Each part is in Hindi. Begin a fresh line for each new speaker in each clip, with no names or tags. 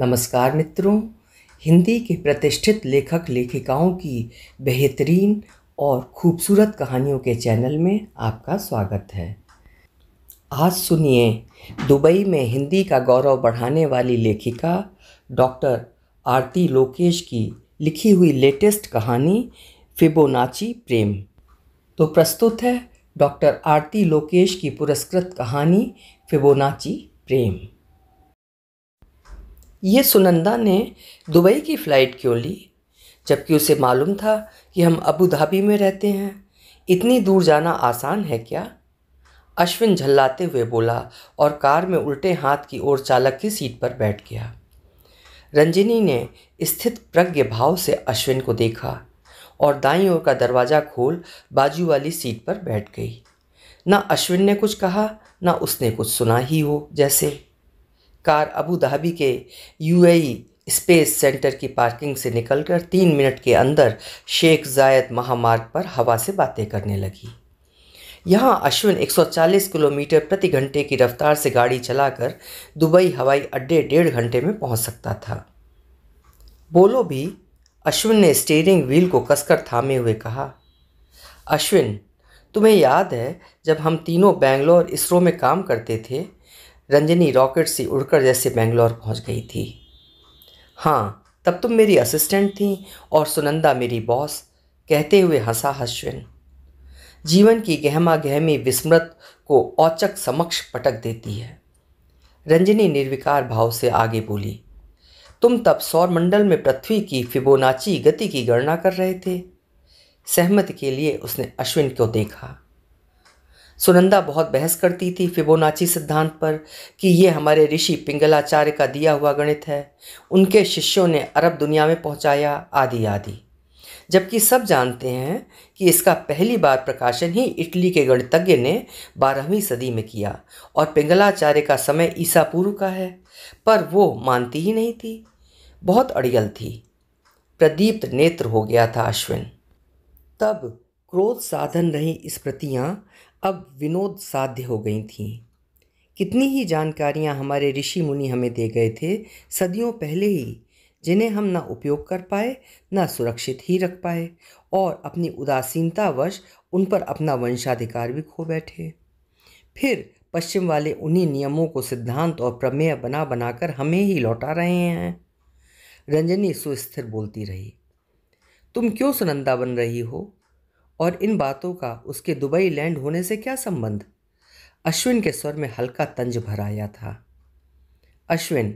नमस्कार मित्रों हिंदी के प्रतिष्ठित लेखक लेखिकाओं की बेहतरीन और खूबसूरत कहानियों के चैनल में आपका स्वागत है आज सुनिए दुबई में हिंदी का गौरव बढ़ाने वाली लेखिका डॉक्टर आरती लोकेश की लिखी हुई लेटेस्ट कहानी फिबोनाची प्रेम तो प्रस्तुत है डॉक्टर आरती लोकेश की पुरस्कृत कहानी फिबोनाची प्रेम ये सुनंदा ने दुबई की फ़्लाइट क्यों ली जबकि उसे मालूम था कि हम अबू धाबी में रहते हैं इतनी दूर जाना आसान है क्या अश्विन झल्लाते हुए बोला और कार में उल्टे हाथ की ओर चालक की सीट पर बैठ गया रंजनी ने स्थित प्रज्ञ भाव से अश्विन को देखा और दाई ओर का दरवाज़ा खोल बाजू वाली सीट पर बैठ गई ना अश्विन ने कुछ कहा ना उसने कुछ सुना ही हो जैसे कार अबू धाबी के यूएई स्पेस सेंटर की पार्किंग से निकलकर तीन मिनट के अंदर शेख जायद महामार्ग पर हवा से बातें करने लगी यहाँ अश्विन 140 किलोमीटर प्रति घंटे की रफ्तार से गाड़ी चलाकर दुबई हवाई अड्डे डेढ़ घंटे में पहुँच सकता था बोलो भी अश्विन ने स्टीयरिंग व्हील को कसकर थामे हुए कहा अश्विन तुम्हें याद है जब हम तीनों बेंगलोर इसरो में काम करते थे रंजनी रॉकेट से उड़कर जैसे बेंगलोर पहुंच गई थी हाँ तब तुम मेरी असिस्टेंट थी और सुनंदा मेरी बॉस कहते हुए हंसा हश्विन जीवन की गहमा गहमी विस्मृत को औचक समक्ष पटक देती है रंजनी निर्विकार भाव से आगे बोली तुम तब सौरमंडल में पृथ्वी की फिबोनाची गति की गणना कर रहे थे सहमत के लिए उसने अश्विन को देखा सुनंदा बहुत बहस करती थी फिबोनाची सिद्धांत पर कि ये हमारे ऋषि पिंगलाचार्य का दिया हुआ गणित है उनके शिष्यों ने अरब दुनिया में पहुंचाया आदि आदि जबकि सब जानते हैं कि इसका पहली बार प्रकाशन ही इटली के गणितज्ञ ने बारहवीं सदी में किया और पिंगलाचार्य का समय ईसा पूर्व का है पर वो मानती ही नहीं थी बहुत अड़ियल थी प्रदीप्त नेत्र हो गया था अश्विन तब क्रोध साधन रही स्मृतियाँ अब विनोद साध्य हो गई थीं कितनी ही जानकारियाँ हमारे ऋषि मुनि हमें दे गए थे सदियों पहले ही जिन्हें हम ना उपयोग कर पाए ना सुरक्षित ही रख पाए और अपनी उदासीनतावश उन पर अपना वंशाधिकार भी खो बैठे फिर पश्चिम वाले उन्हीं नियमों को सिद्धांत और प्रमेय बना बनाकर हमें ही लौटा रहे हैं रंजनी सुस्थिर बोलती रही तुम क्यों सुनंदा बन रही हो और इन बातों का उसके दुबई लैंड होने से क्या संबंध अश्विन के स्वर में हल्का तंज भर आया था अश्विन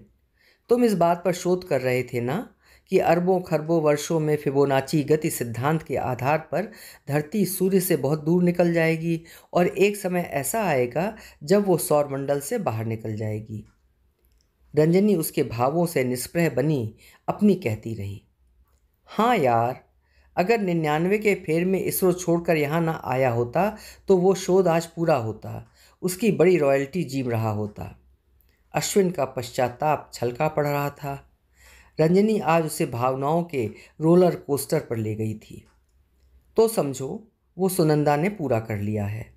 तुम इस बात पर शोध कर रहे थे ना कि अरबों खरबों वर्षों में फिबोनाची गति सिद्धांत के आधार पर धरती सूर्य से बहुत दूर निकल जाएगी और एक समय ऐसा आएगा जब वो सौरमंडल से बाहर निकल जाएगी रंजनी उसके भावों से निष्प्रह बनी अपनी कहती रही हाँ यार अगर निन्यानवे के फेर में इसरो छोड़कर यहाँ ना आया होता तो वो शोध आज पूरा होता उसकी बड़ी रॉयल्टी जीव रहा होता अश्विन का पश्चाताप छलका पड़ रहा था रंजनी आज उसे भावनाओं के रोलर कोस्टर पर ले गई थी तो समझो वो सुनंदा ने पूरा कर लिया है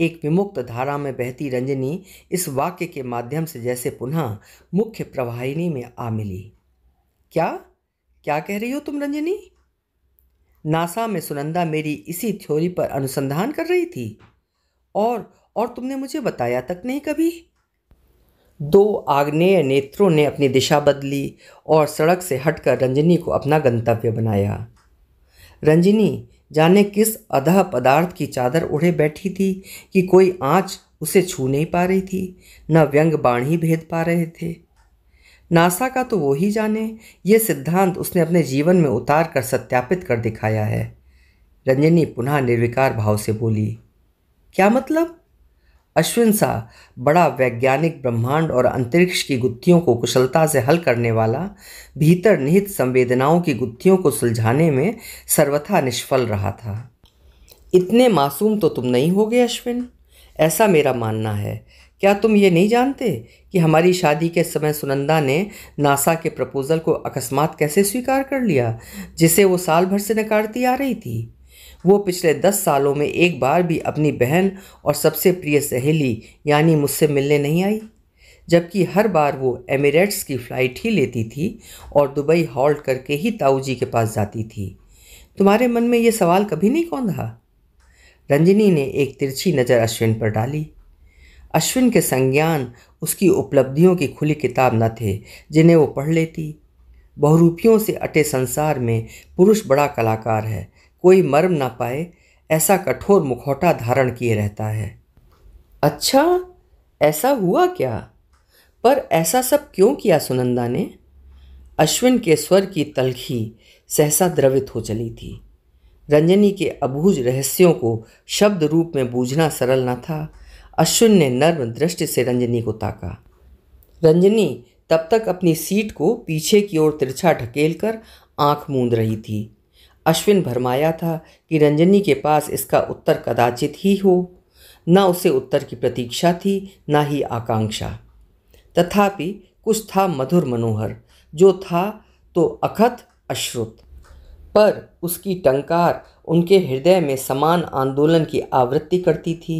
एक विमुक्त धारा में बहती रंजनी इस वाक्य के माध्यम से जैसे पुनः मुख्य प्रवाहिनी में आ मिली क्या क्या कह रही हो तुम रंजनी नासा में सुनंदा मेरी इसी थ्योरी पर अनुसंधान कर रही थी और और तुमने मुझे बताया तक नहीं कभी दो आग्नेय नेत्रों ने अपनी दिशा बदली और सड़क से हटकर रंजनी को अपना गंतव्य बनाया रंजनी जाने किस अधह पदार्थ की चादर ओढ़े बैठी थी कि कोई आँच उसे छू नहीं पा रही थी न व्यंग बाण ही भेद पा रहे थे नासा का तो वो ही जाने ये सिद्धांत उसने अपने जीवन में उतार कर सत्यापित कर दिखाया है रंजनी पुनः निर्विकार भाव से बोली क्या मतलब अश्विन सा बड़ा वैज्ञानिक ब्रह्मांड और अंतरिक्ष की गुत्थियों को कुशलता से हल करने वाला भीतर निहित संवेदनाओं की गुत्थियों को सुलझाने में सर्वथा निष्फल रहा था इतने मासूम तो तुम नहीं होगे अश्विन ऐसा मेरा मानना है क्या तुम ये नहीं जानते कि हमारी शादी के समय सुनंदा ने नासा के प्रपोज़ल को अकस्मात कैसे स्वीकार कर लिया जिसे वो साल भर से नकारती आ रही थी वो पिछले दस सालों में एक बार भी अपनी बहन और सबसे प्रिय सहेली यानी मुझसे मिलने नहीं आई जबकि हर बार वो एमिरेट्स की फ़्लाइट ही लेती थी और दुबई हॉल्ट करके ही ताऊ जी के पास जाती थी तुम्हारे मन में ये सवाल कभी नहीं कौन रहा रंजनी ने एक तिरछी नज़र अश्विन पर डाली अश्विन के संज्ञान उसकी उपलब्धियों की खुली किताब न थे जिन्हें वो पढ़ लेती बहुरूपियों से अटे संसार में पुरुष बड़ा कलाकार है कोई मर्म ना पाए ऐसा कठोर मुखौटा धारण किए रहता है अच्छा ऐसा हुआ क्या पर ऐसा सब क्यों किया सुनंदा ने अश्विन के स्वर की तलखी सहसा द्रवित हो चली थी रंजनी के अबूझ रहस्यों को शब्द रूप में बूझना सरल न था अश्विन ने नर्म दृष्टि से रंजनी को ताका रंजनी तब तक अपनी सीट को पीछे की ओर तिरछा ढकेल कर आँख मूंद रही थी अश्विन भरमाया था कि रंजनी के पास इसका उत्तर कदाचित ही हो न उसे उत्तर की प्रतीक्षा थी न ही आकांक्षा तथापि कुछ था मधुर मनोहर जो था तो अखत अश्रुत पर उसकी टंकार उनके हृदय में समान आंदोलन की आवृत्ति करती थी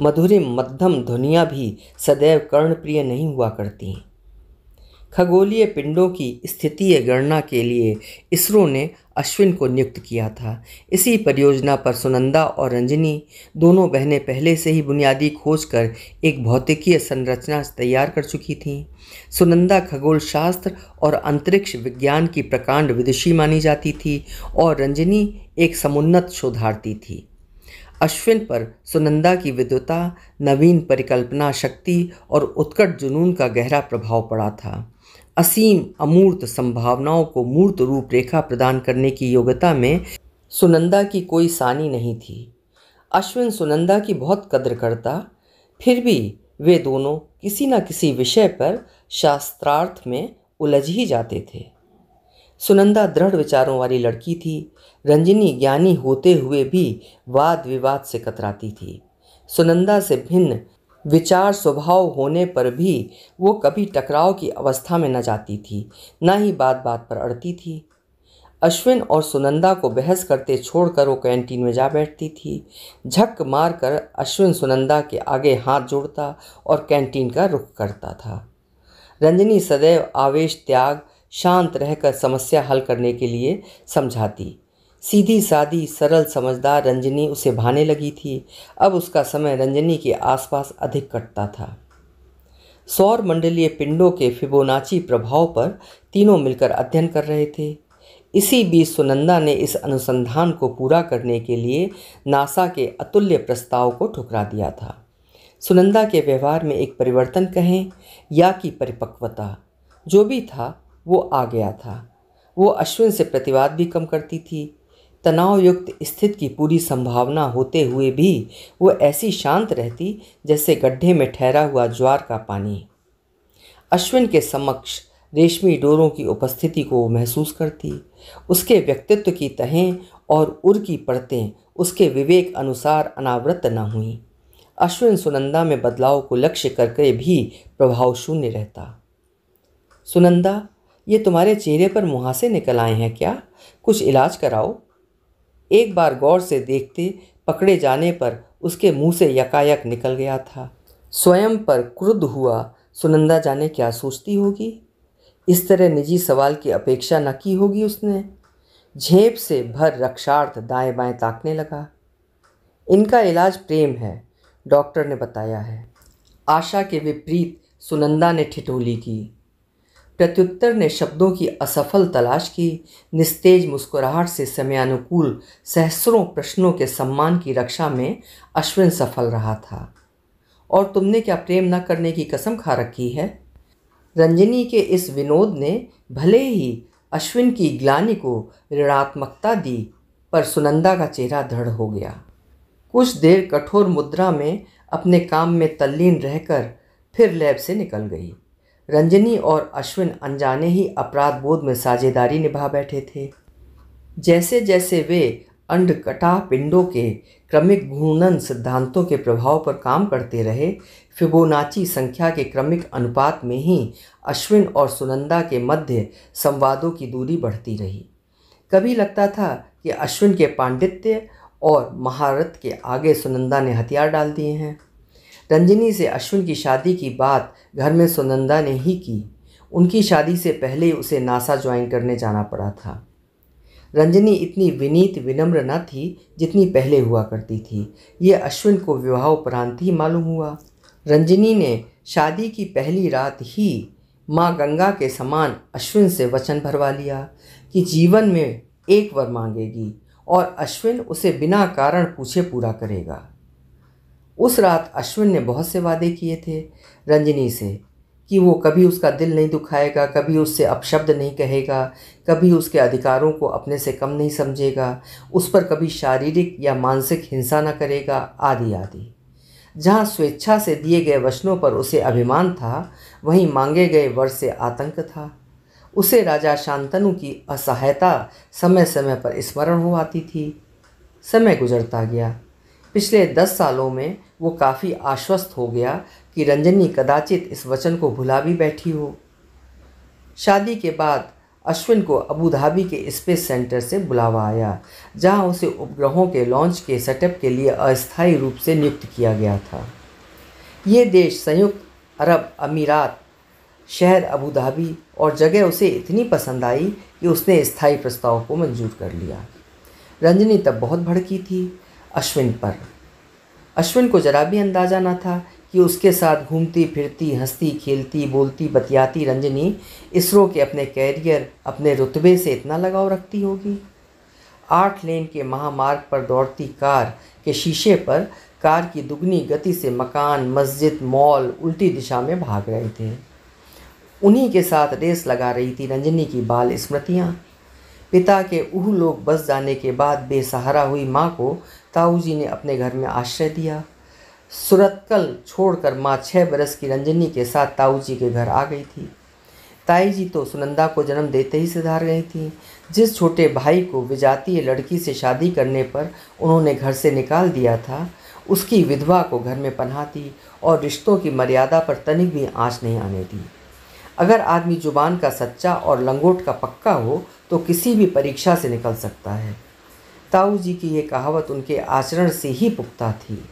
मधुर मध्यम ध्वनियाँ भी सदैव कर्णप्रिय नहीं हुआ करती खगोलीय पिंडों की स्थितीय गणना के लिए इसरो ने अश्विन को नियुक्त किया था इसी परियोजना पर सुनंदा और रंजनी दोनों बहनें पहले से ही बुनियादी खोज कर एक भौतिकीय संरचना तैयार कर चुकी थीं सुनंदा खगोल शास्त्र और अंतरिक्ष विज्ञान की प्रकांड विदुषी मानी जाती थी और रंजनी एक समुन्नत शोधार्थी थी अश्विन पर सुनंदा की विद्वता नवीन परिकल्पना शक्ति और उत्कट जुनून का गहरा प्रभाव पड़ा था असीम अमूर्त संभावनाओं को मूर्त रूपरेखा प्रदान करने की योग्यता में सुनंदा की कोई सानी नहीं थी अश्विन सुनंदा की बहुत कदर करता फिर भी वे दोनों किसी न किसी विषय पर शास्त्रार्थ में उलझ ही जाते थे सुनंदा दृढ़ विचारों वाली लड़की थी रंजनी ज्ञानी होते हुए भी वाद विवाद से कतराती थी सुनंदा से भिन्न विचार स्वभाव होने पर भी वो कभी टकराव की अवस्था में न जाती थी न ही बात बात पर अड़ती थी अश्विन और सुनंदा को बहस करते छोड़कर वो कैंटीन में जा बैठती थी झक मार कर अश्विन सुनंदा के आगे हाथ जोड़ता और कैंटीन का रुख करता था रंजनी सदैव आवेश त्याग शांत रहकर समस्या हल करने के लिए समझाती सीधी सादी सरल समझदार रंजनी उसे भाने लगी थी अब उसका समय रंजनी के आसपास अधिक कटता था सौर मंडलीय पिंडों के फिबोनाची प्रभाव पर तीनों मिलकर अध्ययन कर रहे थे इसी बीच सुनंदा ने इस अनुसंधान को पूरा करने के लिए नासा के अतुल्य प्रस्ताव को ठुकरा दिया था सुनंदा के व्यवहार में एक परिवर्तन कहें या कि परिपक्वता जो भी था वो आ गया था वो अश्विन से प्रतिवाद भी कम करती थी तनावयुक्त स्थिति की पूरी संभावना होते हुए भी वो ऐसी शांत रहती जैसे गड्ढे में ठहरा हुआ ज्वार का पानी अश्विन के समक्ष रेशमी डोरों की उपस्थिति को वो महसूस करती उसके व्यक्तित्व की तहें और उर की परतें उसके विवेक अनुसार अनावृत न हुईं अश्विन सुनंदा में बदलाव को लक्ष्य करके भी प्रभाव शून्य रहता सुनंदा ये तुम्हारे चेहरे पर मुहासे निकल आए हैं क्या कुछ इलाज कराओ एक बार गौर से देखते पकड़े जाने पर उसके मुंह से यकायक निकल गया था स्वयं पर क्रुद्ध हुआ सुनंदा जाने क्या सोचती होगी इस तरह निजी सवाल की अपेक्षा न की होगी उसने झेप से भर रक्षार्थ दाएं बाएं ताकने लगा इनका इलाज प्रेम है डॉक्टर ने बताया है आशा के विपरीत सुनंदा ने ठिठोली की प्रत्युत्तर ने शब्दों की असफल तलाश की निस्तेज मुस्कुराहट से समयानुकूल सहसरों प्रश्नों के सम्मान की रक्षा में अश्विन सफल रहा था और तुमने क्या प्रेम न करने की कसम खा रखी है रंजनी के इस विनोद ने भले ही अश्विन की ग्लानि को ऋणात्मकता दी पर सुनंदा का चेहरा दृढ़ हो गया कुछ देर कठोर मुद्रा में अपने काम में तल्लीन रहकर फिर लैब से निकल गई रंजनी और अश्विन अनजाने ही अपराध बोध में साझेदारी निभा बैठे थे जैसे जैसे वे अंडकटा पिंडों के क्रमिक घूर्णन सिद्धांतों के प्रभाव पर काम करते रहे फिबोनाची संख्या के क्रमिक अनुपात में ही अश्विन और सुनंदा के मध्य संवादों की दूरी बढ़ती रही कभी लगता था कि अश्विन के पांडित्य और महारत के आगे सुनंदा ने हथियार डाल दिए हैं रंजनी से अश्विन की शादी की बात घर में सुनंदा ने ही की उनकी शादी से पहले उसे नासा ज्वाइन करने जाना पड़ा था रंजनी इतनी विनीत विनम्र न थी जितनी पहले हुआ करती थी ये अश्विन को विवाह उपरांत ही मालूम हुआ रंजनी ने शादी की पहली रात ही माँ गंगा के समान अश्विन से वचन भरवा लिया कि जीवन में एक वर मांगेगी और अश्विन उसे बिना कारण पूछे पूरा करेगा उस रात अश्विन ने बहुत से वादे किए थे रंजनी से कि वो कभी उसका दिल नहीं दुखाएगा कभी उससे अपशब्द नहीं कहेगा कभी उसके अधिकारों को अपने से कम नहीं समझेगा उस पर कभी शारीरिक या मानसिक हिंसा न करेगा आदि आदि जहाँ स्वेच्छा से दिए गए वचनों पर उसे अभिमान था वहीं मांगे गए वर से आतंक था उसे राजा शांतनु की असहायता समय समय पर स्मरण हो आती थी समय गुजरता गया पिछले दस सालों में वो काफ़ी आश्वस्त हो गया कि रंजनी कदाचित इस वचन को भुला भी बैठी हो शादी के बाद अश्विन को अबू धाबी के स्पेस सेंटर से बुलावा आया जहां उसे उपग्रहों के लॉन्च के सेटअप के लिए अस्थायी रूप से नियुक्त किया गया था ये देश संयुक्त अरब अमीरात शहर अबू धाबी और जगह उसे इतनी पसंद आई कि उसने स्थायी प्रस्ताव को मंजूर कर लिया रंजनी तब बहुत भड़की थी अश्विन पर अश्विन को जरा भी अंदाज़ा ना था कि उसके साथ घूमती फिरती हंसती खेलती बोलती बतियाती रंजनी इसरो के अपने कैरियर अपने रुतबे से इतना लगाव रखती होगी आठ लेन के महामार्ग पर दौड़ती कार के शीशे पर कार की दुगनी गति से मकान मस्जिद मॉल उल्टी दिशा में भाग रहे थे उन्हीं के साथ रेस लगा रही थी रंजनी की बाल स्मृतियाँ पिता के ऊह लोग बस जाने के बाद बेसहारा हुई माँ को ताऊ जी ने अपने घर में आश्रय दिया सुरतकल छोड़कर माँ छः बरस की रंजनी के साथ ताऊ जी के घर आ गई थी ताई जी तो सुनंदा को जन्म देते ही सुधार गई थी जिस छोटे भाई को विजातीय लड़की से शादी करने पर उन्होंने घर से निकाल दिया था उसकी विधवा को घर में पन्हा दी और रिश्तों की मर्यादा पर तनिक भी आँच नहीं आने दी अगर आदमी जुबान का सच्चा और लंगोट का पक्का हो तो किसी भी परीक्षा से निकल सकता है ताऊ जी की यह कहावत उनके आचरण से ही पुख्ता थी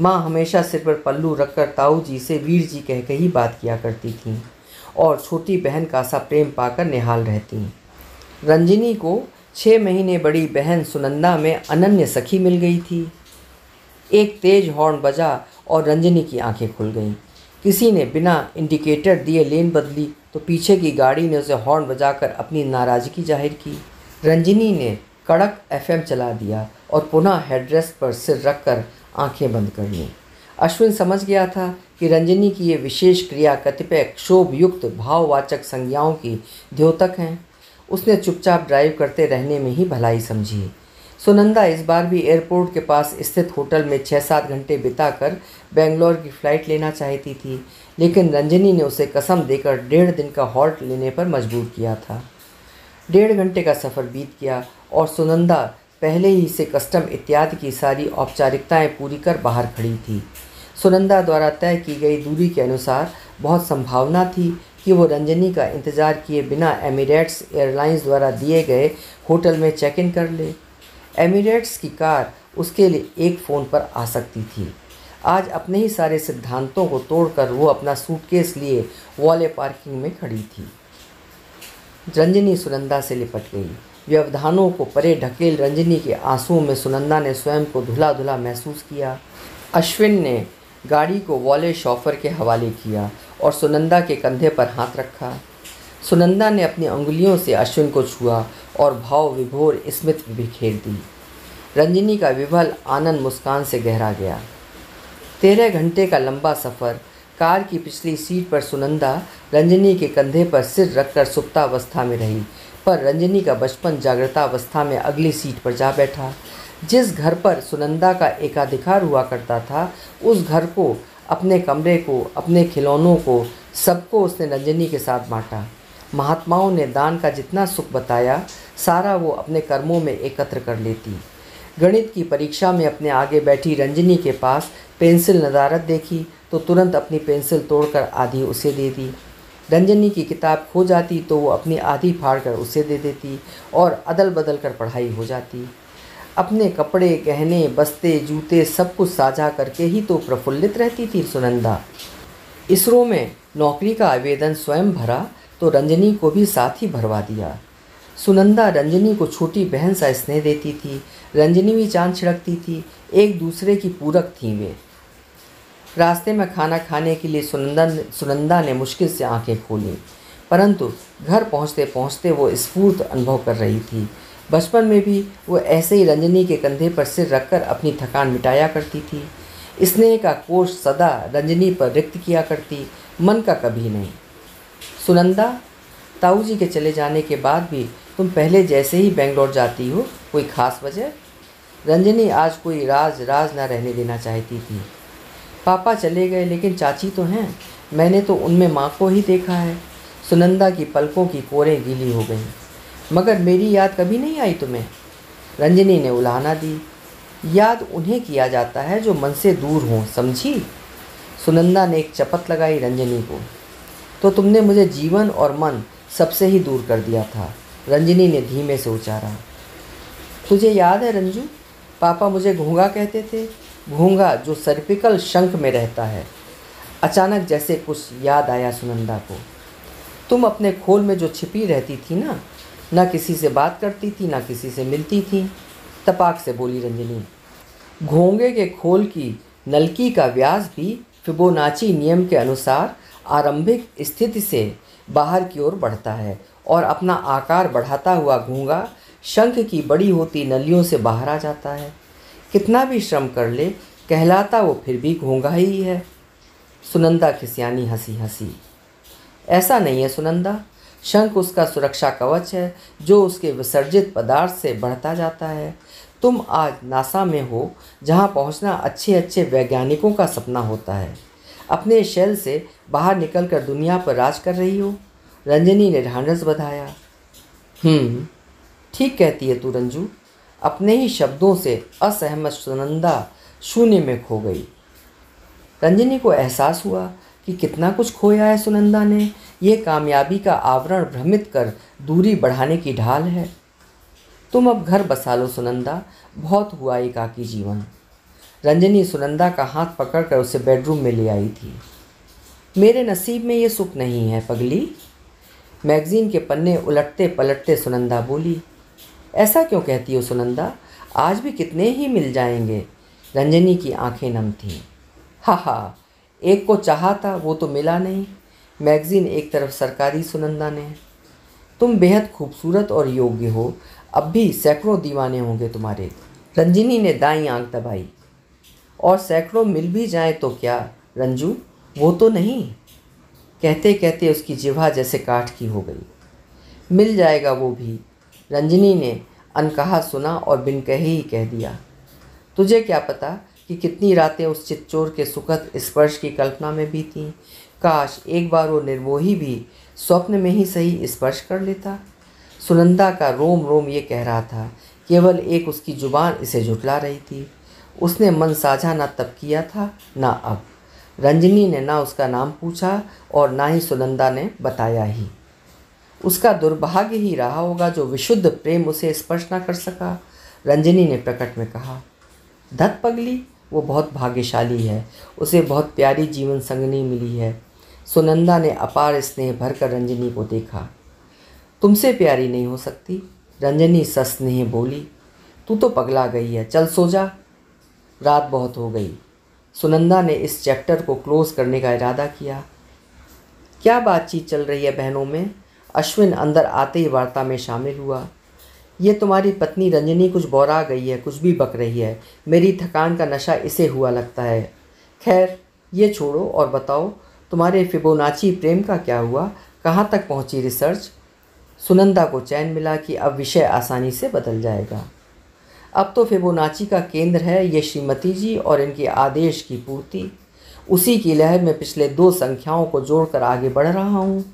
माँ हमेशा सिर पर पल्लू रखकर ताऊ जी से वीर जी कह के ही बात किया करती थीं और छोटी बहन का सा प्रेम पाकर निहाल रहती रंजनी को छः महीने बड़ी बहन सुनंदा में अनन्य सखी मिल गई थी एक तेज हॉर्न बजा और रंजनी की आंखें खुल गईं किसी ने बिना इंडिकेटर दिए लेन बदली तो पीछे की गाड़ी ने उसे हॉर्न बजाकर अपनी नाराज़गी जाहिर की रंजनी ने कड़क एफएम चला दिया और पुनः हेडरेस्ट पर सिर रख कर आँखें बंद कर लीं अश्विन समझ गया था कि रंजनी की ये विशेष क्रिया कतिपय क्षोभयुक्त भाववाचक संज्ञाओं की द्योतक हैं उसने चुपचाप ड्राइव करते रहने में ही भलाई समझी सुनंदा इस बार भी एयरपोर्ट के पास स्थित होटल में छः सात घंटे बिताकर बेंगलोर की फ़्लाइट लेना चाहती थी लेकिन रंजनी ने उसे कसम देकर डेढ़ दिन का हॉल्ट लेने पर मजबूर किया था डेढ़ घंटे का सफ़र बीत गया और सुनंदा पहले ही से कस्टम इत्यादि की सारी औपचारिकताएं पूरी कर बाहर खड़ी थी सुनंदा द्वारा तय की गई दूरी के अनुसार बहुत संभावना थी कि वो रंजनी का इंतज़ार किए बिना एमिरेट्स एयरलाइंस द्वारा दिए गए होटल में चेक इन कर ले एमिरेट्स की कार उसके लिए एक फ़ोन पर आ सकती थी आज अपने ही सारे सिद्धांतों को तोड़कर वो अपना सूटकेस लिए वाले पार्किंग में खड़ी थी रंजनी सुनंदा से लिपट गई व्यवधानों को परे ढकेल रंजनी के आंसुओं में सुनंदा ने स्वयं को धुला धुला महसूस किया अश्विन ने गाड़ी को वॉले शॉफर के हवाले किया और सुनंदा के कंधे पर हाथ रखा सुनंदा ने अपनी उंगलियों से अश्विन को छुआ और भाव विभोर स्मित बिखेर दी रंजनी का विभल आनंद मुस्कान से गहरा गया तेरह घंटे का लंबा सफ़र कार की पिछली सीट पर सुनंदा रंजनी के कंधे पर सिर रखकर सुप्तावस्था में रही पर रंजनी का बचपन जागृतावस्था में अगली सीट पर जा बैठा जिस घर पर सुनंदा का एकाधिकार हुआ करता था उस घर को अपने कमरे को अपने खिलौनों को सबको उसने रंजनी के साथ बांटा महात्माओं ने दान का जितना सुख बताया सारा वो अपने कर्मों में एकत्र कर लेती गणित की परीक्षा में अपने आगे बैठी रंजनी के पास पेंसिल नज़ारत देखी तो तुरंत अपनी पेंसिल तोड़कर आधी उसे दे दी रंजनी की किताब खो जाती तो वो अपनी आधी फाड़ कर उसे दे देती और अदल बदल कर पढ़ाई हो जाती अपने कपड़े गहने बस्ते जूते सब कुछ साझा करके ही तो प्रफुल्लित रहती थी सुनंदा इसरो में नौकरी का आवेदन स्वयं भरा तो रंजनी को भी साथ ही भरवा दिया सुनंदा रंजनी को छोटी बहन सा स्नेह देती थी रंजनी भी चांद छिड़कती थी एक दूसरे की पूरक थी वे रास्ते में खाना खाने के लिए सुनंदा सुनंदा ने मुश्किल से आंखें खोलीं परंतु घर पहुंचते पहुंचते वो स्फूर्त अनुभव कर रही थी बचपन में भी वो ऐसे ही रंजनी के कंधे पर सिर रखकर अपनी थकान मिटाया करती थी स्नेह का कोष सदा रंजनी पर रिक्त किया करती मन का कभी नहीं सुनंदा ताऊ जी के चले जाने के बाद भी तुम पहले जैसे ही बेंगलोर जाती हो कोई खास वजह रंजनी आज कोई राज राज ना रहने देना चाहती थी पापा चले गए लेकिन चाची तो हैं मैंने तो उनमें माँ को ही देखा है सुनंदा की पलकों की कोरें गीली हो गई मगर मेरी याद कभी नहीं आई तुम्हें रंजनी ने उलाना दी याद उन्हें किया जाता है जो मन से दूर हों समझी सुनंदा ने एक चपत लगाई रंजनी को तो तुमने मुझे जीवन और मन सबसे ही दूर कर दिया था रंजनी ने धीमे से उचारा तुझे याद है रंजू पापा मुझे घूंगा कहते थे घूंगा जो सर्पिकल शंख में रहता है अचानक जैसे कुछ याद आया सुनंदा को तुम अपने खोल में जो छिपी रहती थी ना ना किसी से बात करती थी ना किसी से मिलती थी तपाक से बोली रंजनी घोंगे के खोल की नलकी का व्यास भी फिबोनाची नियम के अनुसार आरंभिक स्थिति से बाहर की ओर बढ़ता है और अपना आकार बढ़ाता हुआ घूंगा शंख की बड़ी होती नलियों से बाहर आ जाता है कितना भी श्रम कर ले कहलाता वो फिर भी घूंगा ही है सुनंदा खिसियानी हंसी हंसी ऐसा नहीं है सुनंदा शंख उसका सुरक्षा कवच है जो उसके विसर्जित पदार्थ से बढ़ता जाता है तुम आज नासा में हो जहाँ पहुँचना अच्छे अच्छे वैज्ञानिकों का सपना होता है अपने शेल से बाहर निकलकर दुनिया पर राज कर रही हो रंजनी ने ढांढस बधाया हम्म। ठीक कहती है तू रंजू अपने ही शब्दों से असहमत सुनंदा शून्य में खो गई रंजनी को एहसास हुआ कि कितना कुछ खोया है सुनंदा ने यह कामयाबी का आवरण भ्रमित कर दूरी बढ़ाने की ढाल है तुम अब घर बसा लो सुनंदा बहुत हुआ एकाकी जीवन रंजनी सुनंदा का हाथ पकड़कर उसे बेडरूम में ले आई थी मेरे नसीब में ये सुख नहीं है पगली मैगज़ीन के पन्ने उलटते पलटते सुनंदा बोली ऐसा क्यों कहती हो सुनंदा आज भी कितने ही मिल जाएंगे रंजनी की आंखें नम थीं हा हा एक को चाहा था वो तो मिला नहीं मैगज़ीन एक तरफ सरकारी सुनंदा ने तुम बेहद खूबसूरत और योग्य हो अब भी सैकड़ों दीवाने होंगे तुम्हारे रंजनी ने दाई आंख दबाई और सैकड़ों मिल भी जाए तो क्या रंजू वो तो नहीं कहते कहते उसकी जिवा जैसे काठ की हो गई मिल जाएगा वो भी रंजनी ने अनकहा सुना और बिन कहे ही कह दिया तुझे क्या पता कि कितनी रातें उस चितचोर के सुखद स्पर्श की कल्पना में भी थीं काश एक बार वो निर्मोही भी स्वप्न में ही सही स्पर्श कर लेता सुनंदा का रोम रोम ये कह रहा था केवल एक उसकी जुबान इसे झुटला रही थी उसने मन साझा ना तब किया था ना अब रंजनी ने ना उसका नाम पूछा और ना ही सुनंदा ने बताया ही उसका दुर्भाग्य ही रहा होगा जो विशुद्ध प्रेम उसे स्पर्श ना कर सका रंजनी ने प्रकट में कहा धत पगली वो बहुत भाग्यशाली है उसे बहुत प्यारी जीवन संगनी मिली है सुनंदा ने अपार स्नेह भरकर रंजनी को देखा तुमसे प्यारी नहीं हो सकती रंजनी सस्नेह बोली तू तो पगला गई है चल सो जा रात बहुत हो गई सुनंदा ने इस चैप्टर को क्लोज़ करने का इरादा किया क्या बातचीत चल रही है बहनों में अश्विन अंदर आते ही वार्ता में शामिल हुआ ये तुम्हारी पत्नी रंजनी कुछ बौरा गई है कुछ भी बक रही है मेरी थकान का नशा इसे हुआ लगता है खैर ये छोड़ो और बताओ तुम्हारे फिबोनाची प्रेम का क्या हुआ कहाँ तक पहुँची रिसर्च सुनंदा को चैन मिला कि अब विषय आसानी से बदल जाएगा अब तो फिबोनाची का केंद्र है ये श्रीमती जी और इनके आदेश की पूर्ति उसी की लहर में पिछले दो संख्याओं को जोड़कर आगे बढ़ रहा हूँ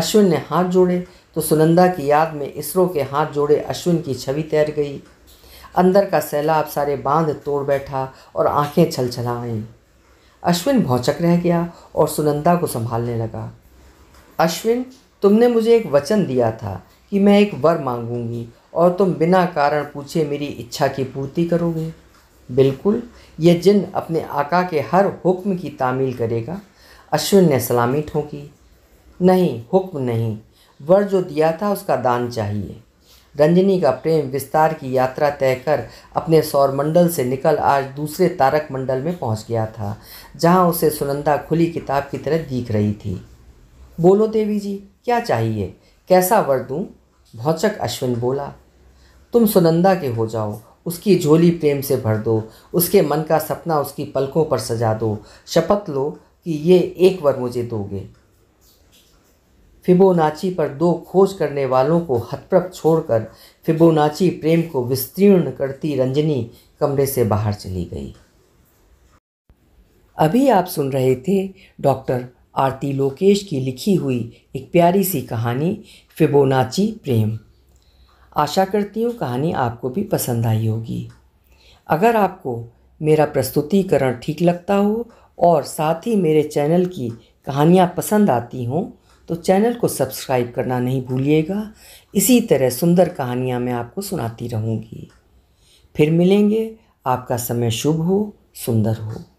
अश्विन ने हाथ जोड़े तो सुनंदा की याद में इसरो के हाथ जोड़े अश्विन की छवि तैर गई अंदर का सैलाब सारे बांध तोड़ बैठा और आंखें छल छला आईं अश्विन भौचक रह गया और सुनंदा को संभालने लगा अश्विन तुमने मुझे एक वचन दिया था कि मैं एक वर मांगूंगी और तुम बिना कारण पूछे मेरी इच्छा की पूर्ति करोगे बिल्कुल ये जिन अपने आका के हर हुक्म की तामील करेगा अश्विन ने सलामी ठोंकी नहीं हुक्म नहीं वर जो दिया था उसका दान चाहिए रंजनी का प्रेम विस्तार की यात्रा तय कर अपने सौरमंडल से निकल आज दूसरे तारक मंडल में पहुंच गया था जहां उसे सुनंदा खुली किताब की तरह दिख रही थी बोलो देवी जी क्या चाहिए कैसा वर दूँ भौचक अश्विन बोला तुम सुनंदा के हो जाओ उसकी झोली प्रेम से भर दो उसके मन का सपना उसकी पलकों पर सजा दो शपथ लो कि ये एक बार मुझे दोगे फिबोनाची पर दो खोज करने वालों को हतप्रभ छोड़कर फिबोनाची प्रेम को विस्तीर्ण करती रंजनी कमरे से बाहर चली गई अभी आप सुन रहे थे डॉक्टर आरती लोकेश की लिखी हुई एक प्यारी सी कहानी फिबोनाची प्रेम आशा करती हूँ कहानी आपको भी पसंद आई होगी अगर आपको मेरा प्रस्तुतिकरण ठीक लगता हो और साथ ही मेरे चैनल की कहानियाँ पसंद आती हों तो चैनल को सब्सक्राइब करना नहीं भूलिएगा इसी तरह सुंदर कहानियाँ मैं आपको सुनाती रहूँगी फिर मिलेंगे आपका समय शुभ हो सुंदर हो